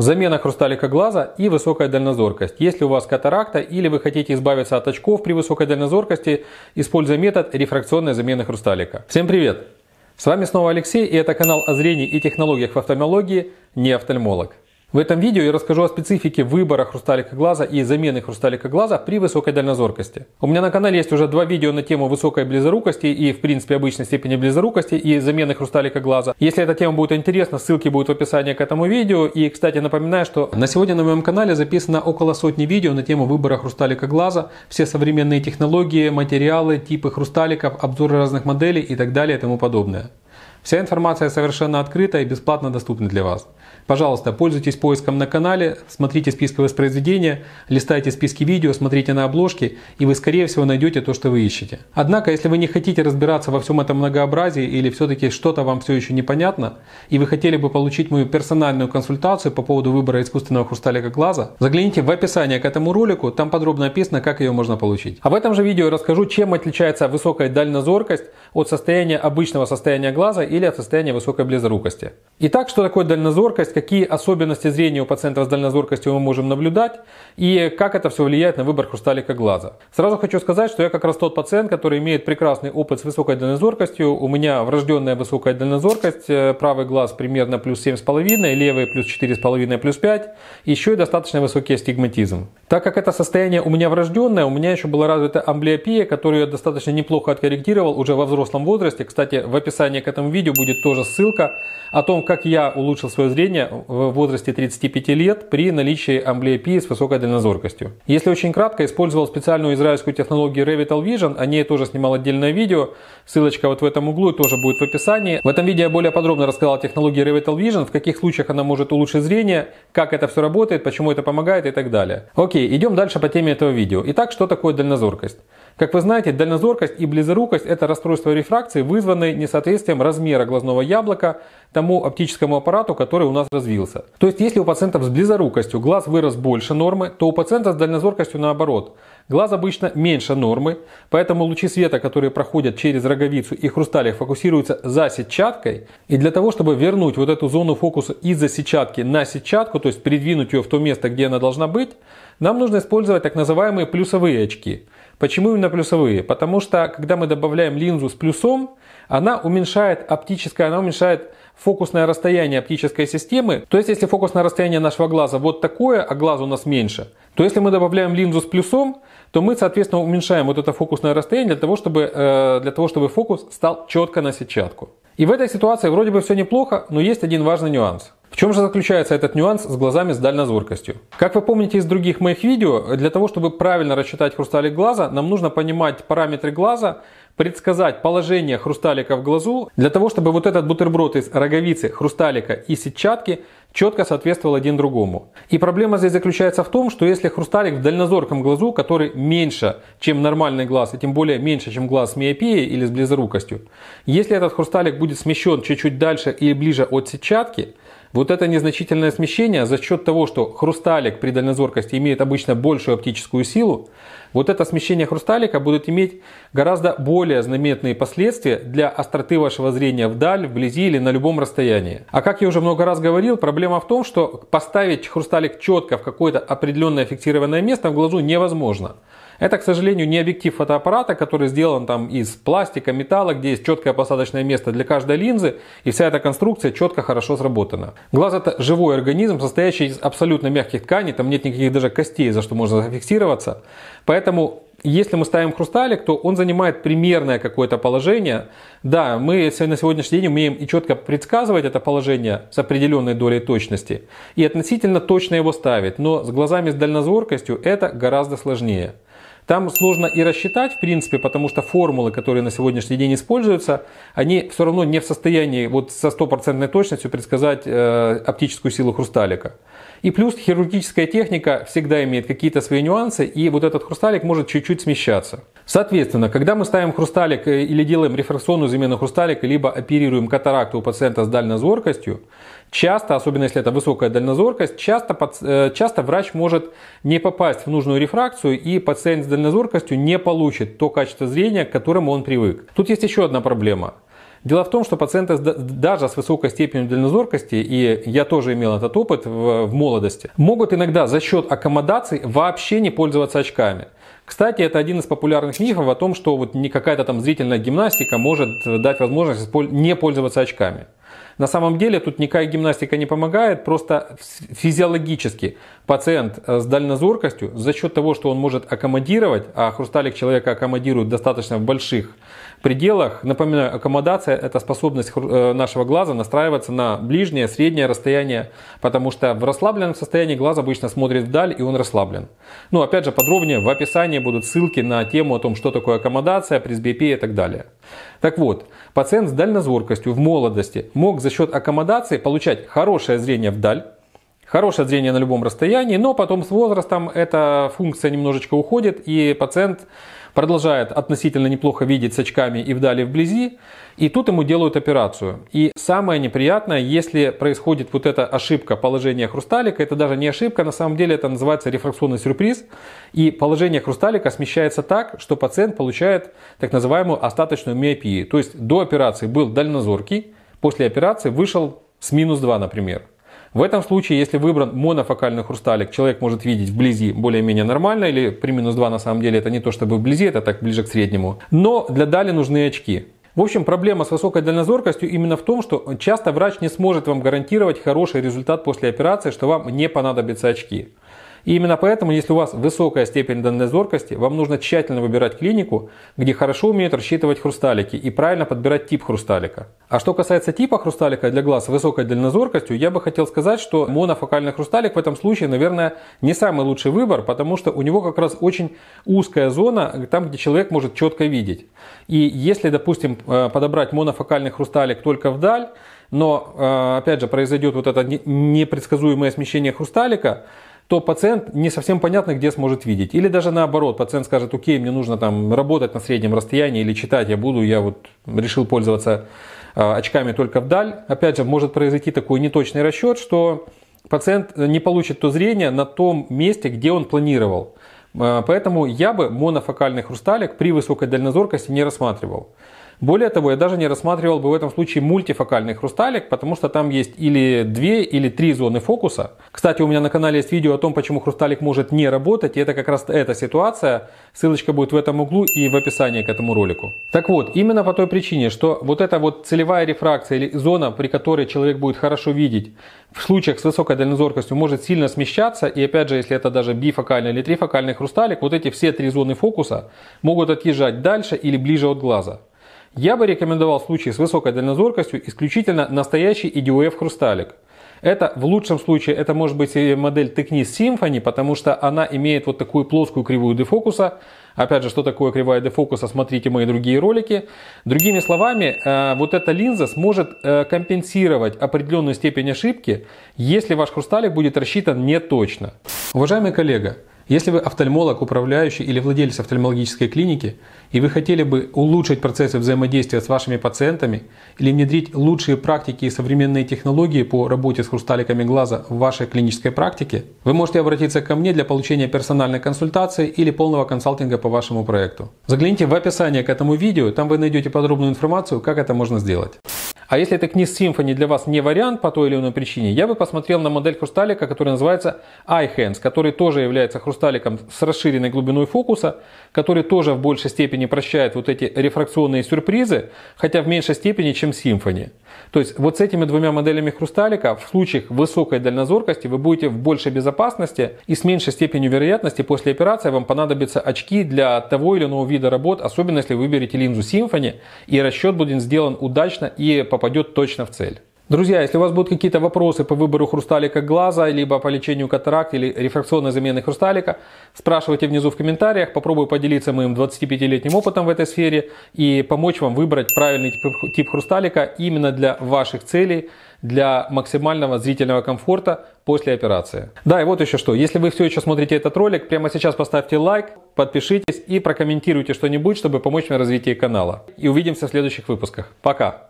Замена хрусталика глаза и высокая дальнозоркость. Если у вас катаракта или вы хотите избавиться от очков при высокой дальнозоркости, используя метод рефракционной замены хрусталика. Всем привет! С вами снова Алексей и это канал о зрении и технологиях в офтальмологии «Не офтальмолог». В этом видео я расскажу о специфике выбора хрусталика глаза и замены хрусталика глаза при высокой дальнозоркости. У меня на канале есть уже два видео на тему высокой близорукости и в принципе обычной степени близорукости и замены хрусталика глаза. Если эта тема будет интересна, ссылки будут в описании к этому видео. И, кстати, напоминаю, что на сегодня на моем канале записано около сотни видео на тему выбора хрусталика глаза, все современные технологии, материалы, типы хрусталиков, обзоры разных моделей и так далее и тому подобное. Вся информация совершенно открыта и бесплатно доступна для вас. Пожалуйста, пользуйтесь поиском на канале, смотрите списки воспроизведения, листайте списки видео, смотрите на обложки, и вы, скорее всего, найдете то, что вы ищете. Однако, если вы не хотите разбираться во всем этом многообразии или все-таки что-то вам все еще непонятно, и вы хотели бы получить мою персональную консультацию по поводу выбора искусственного хрусталика глаза, загляните в описание к этому ролику, там подробно описано, как ее можно получить. А в этом же видео я расскажу, чем отличается высокая дальнозоркость от состояния обычного состояния глаза или от состояния высокой близорукости. Итак, что такое дальнозоркость, какие особенности зрения у пациентов с дальнозоркостью мы можем наблюдать и как это все влияет на выбор хрусталика глаза. Сразу хочу сказать, что я как раз тот пациент, который имеет прекрасный опыт с высокой дальнозоркостью. У меня врожденная высокая дальнозоркость, э, правый глаз примерно плюс 7,5, левый плюс 4,5, плюс 5, еще и достаточно высокий астигматизм. Так как это состояние у меня врожденное, у меня еще была развита амблиопия, которую я достаточно неплохо откорректировал уже во взрослом возрасте. Кстати, в описании к этому видео будет тоже ссылка о том, как я улучшил свое зрение в возрасте 35 лет при наличии амблиопии с высокой дальнозоркостью. Если очень кратко, использовал специальную израильскую технологию Revital Vision, о ней я тоже снимал отдельное видео, ссылочка вот в этом углу тоже будет в описании. В этом видео я более подробно рассказал о технологии Revital Vision, в каких случаях она может улучшить зрение, как это все работает, почему это помогает и так далее. Окей, идем дальше по теме этого видео. Итак, что такое дальнозоркость? Как вы знаете, дальнозоркость и близорукость – это расстройство рефракции, вызванные несоответствием размера глазного яблока тому оптическому аппарату, который у нас развился. То есть, если у пациентов с близорукостью глаз вырос больше нормы, то у пациента с дальнозоркостью наоборот. Глаз обычно меньше нормы, поэтому лучи света, которые проходят через роговицу и хрусталик, фокусируются за сетчаткой. И для того, чтобы вернуть вот эту зону фокуса из-за сетчатки на сетчатку, то есть придвинуть ее в то место, где она должна быть, нам нужно использовать так называемые плюсовые очки – Почему именно плюсовые? Потому что, когда мы добавляем линзу с плюсом, она уменьшает оптическое, она уменьшает фокусное расстояние оптической системы. То есть, если фокусное расстояние нашего глаза вот такое, а глаз у нас меньше, то если мы добавляем линзу с плюсом, то мы, соответственно, уменьшаем вот это фокусное расстояние для того, чтобы, э, для того, чтобы фокус стал четко на сетчатку. И в этой ситуации вроде бы все неплохо, но есть один важный нюанс. В чем же заключается этот нюанс с глазами с дальнозоркостью? Как вы помните из других моих видео, для того, чтобы правильно рассчитать хрусталик глаза, нам нужно понимать параметры глаза, предсказать положение хрусталика в глазу, для того, чтобы вот этот бутерброд из роговицы, хрусталика и сетчатки четко соответствовал один другому. И проблема здесь заключается в том, что если хрусталик в дальнозорком глазу, который меньше, чем нормальный глаз, и тем более меньше, чем глаз с миопией или с близорукостью, если этот хрусталик будет смещен чуть-чуть дальше или ближе от сетчатки – вот это незначительное смещение а за счет того, что хрусталик при дальнозоркости имеет обычно большую оптическую силу, вот это смещение хрусталика будет иметь гораздо более заметные последствия для остроты вашего зрения вдаль, вблизи или на любом расстоянии. А как я уже много раз говорил, проблема в том, что поставить хрусталик четко в какое-то определенное фиксированное место в глазу невозможно. Это, к сожалению, не объектив фотоаппарата, который сделан там из пластика, металла, где есть четкое посадочное место для каждой линзы, и вся эта конструкция четко, хорошо сработана. Глаз это живой организм, состоящий из абсолютно мягких тканей, там нет никаких даже костей, за что можно зафиксироваться. Поэтому если мы ставим хрусталик, то он занимает примерное какое-то положение. Да, мы на сегодняшний день умеем и четко предсказывать это положение с определенной долей точности и относительно точно его ставить, но с глазами с дальнозоркостью это гораздо сложнее. Там сложно и рассчитать, в принципе, потому что формулы, которые на сегодняшний день используются, они все равно не в состоянии вот со стопроцентной точностью предсказать э, оптическую силу хрусталика. И плюс хирургическая техника всегда имеет какие-то свои нюансы, и вот этот хрусталик может чуть-чуть смещаться. Соответственно, когда мы ставим хрусталик э, или делаем рефракционную замену хрусталика, либо оперируем катаракту у пациента с дальнозоркостью, часто, особенно если это высокая дальнозоркость, часто, э, часто врач может не попасть в нужную рефракцию, и пациент с дальнозоркостью не получит то качество зрения, к которому он привык. Тут есть еще одна проблема. Дело в том, что пациенты даже с высокой степенью дальнозоркости, и я тоже имел этот опыт в, в молодости, могут иногда за счет аккомодаций вообще не пользоваться очками. Кстати, это один из популярных мифов о том, что вот не какая-то там зрительная гимнастика может дать возможность не пользоваться очками. На самом деле тут никакая гимнастика не помогает, просто физиологически пациент э, с дальнозоркостью за счет того, что он может аккомодировать, а хрусталик человека аккомодирует достаточно в больших пределах, напоминаю, аккомодация это способность э, нашего глаза настраиваться на ближнее, среднее расстояние, потому что в расслабленном состоянии глаз обычно смотрит вдаль и он расслаблен. Ну опять же подробнее в описании будут ссылки на тему о том, что такое аккомодация, пресс и так далее. Так вот, пациент с дальнозоркостью в молодости мог за счет аккомодации получать хорошее зрение вдаль, Хорошее зрение на любом расстоянии, но потом с возрастом эта функция немножечко уходит, и пациент продолжает относительно неплохо видеть с очками и вдали и вблизи, и тут ему делают операцию. И самое неприятное, если происходит вот эта ошибка положения хрусталика, это даже не ошибка, на самом деле это называется рефракционный сюрприз, и положение хрусталика смещается так, что пациент получает так называемую остаточную миопию. То есть до операции был дальнозоркий, после операции вышел с минус 2, например. В этом случае, если выбран монофокальный хрусталик, человек может видеть вблизи более-менее нормально, или при минус 2 на самом деле это не то чтобы вблизи, это так ближе к среднему. Но для дали нужны очки. В общем, проблема с высокой дальнозоркостью именно в том, что часто врач не сможет вам гарантировать хороший результат после операции, что вам не понадобятся очки. И именно поэтому, если у вас высокая степень дальнозоркости, вам нужно тщательно выбирать клинику, где хорошо умеют рассчитывать хрусталики и правильно подбирать тип хрусталика. А что касается типа хрусталика для глаз с высокой дальнозоркостью, я бы хотел сказать, что монофокальный хрусталик в этом случае, наверное, не самый лучший выбор, потому что у него как раз очень узкая зона, там, где человек может четко видеть. И если, допустим, э, подобрать монофокальный хрусталик только вдаль, но, э, опять же, произойдет вот это непредсказуемое смещение хрусталика, то пациент не совсем понятно, где сможет видеть. Или даже наоборот, пациент скажет, окей, мне нужно там работать на среднем расстоянии или читать я буду, я вот решил пользоваться а, очками только вдаль. Опять же, может произойти такой неточный расчет, что пациент не получит то зрение на том месте, где он планировал. А, поэтому я бы монофокальный хрусталик при высокой дальнозоркости не рассматривал. Более того, я даже не рассматривал бы в этом случае мультифокальный хрусталик, потому что там есть или две, или три зоны фокуса. Кстати, у меня на канале есть видео о том, почему хрусталик может не работать, и это как раз эта ситуация. Ссылочка будет в этом углу и в описании к этому ролику. Так вот, именно по той причине, что вот эта вот целевая рефракция или зона, при которой человек будет хорошо видеть, в случаях с высокой дальнозоркостью может сильно смещаться, и опять же, если это даже бифокальный или трифокальный хрусталик, вот эти все три зоны фокуса могут отъезжать дальше или ближе от глаза. Я бы рекомендовал в случае с высокой дальнозоркостью исключительно настоящий EDUF хрусталик. Это в лучшем случае это может быть модель Technis Symphony, потому что она имеет вот такую плоскую кривую дефокуса. Опять же, что такое кривая дефокуса, смотрите мои другие ролики. Другими словами, э, вот эта линза сможет э, компенсировать определенную степень ошибки, если ваш хрусталик будет рассчитан не точно. Уважаемый коллега, если вы офтальмолог, управляющий или владелец офтальмологической клиники, и вы хотели бы улучшить процессы взаимодействия с вашими пациентами или внедрить лучшие практики и современные технологии по работе с хрусталиками глаза в вашей клинической практике, вы можете обратиться ко мне для получения персональной консультации или полного консалтинга по вашему проекту. Загляните в описание к этому видео, там вы найдете подробную информацию, как это можно сделать. А если эта Книс Symphony для вас не вариант по той или иной причине, я бы посмотрел на модель хрусталика, которая называется iHands, который тоже является хрусталиком с расширенной глубиной фокуса, который тоже в большей степени прощает вот эти рефракционные сюрпризы, хотя в меньшей степени, чем Symphony. То есть вот с этими двумя моделями хрусталика в случаях высокой дальнозоркости вы будете в большей безопасности и с меньшей степенью вероятности после операции вам понадобятся очки для того или иного вида работ, особенно если вы выберете линзу Symphony и расчет будет сделан удачно и по попадет точно в цель. Друзья, если у вас будут какие-то вопросы по выбору хрусталика глаза, либо по лечению катаракт или рефракционной замены хрусталика, спрашивайте внизу в комментариях. Попробую поделиться моим 25-летним опытом в этой сфере и помочь вам выбрать правильный тип хрусталика именно для ваших целей, для максимального зрительного комфорта после операции. Да, и вот еще что. Если вы все еще смотрите этот ролик, прямо сейчас поставьте лайк, подпишитесь и прокомментируйте что-нибудь, чтобы помочь мне в развитии канала. И увидимся в следующих выпусках. Пока!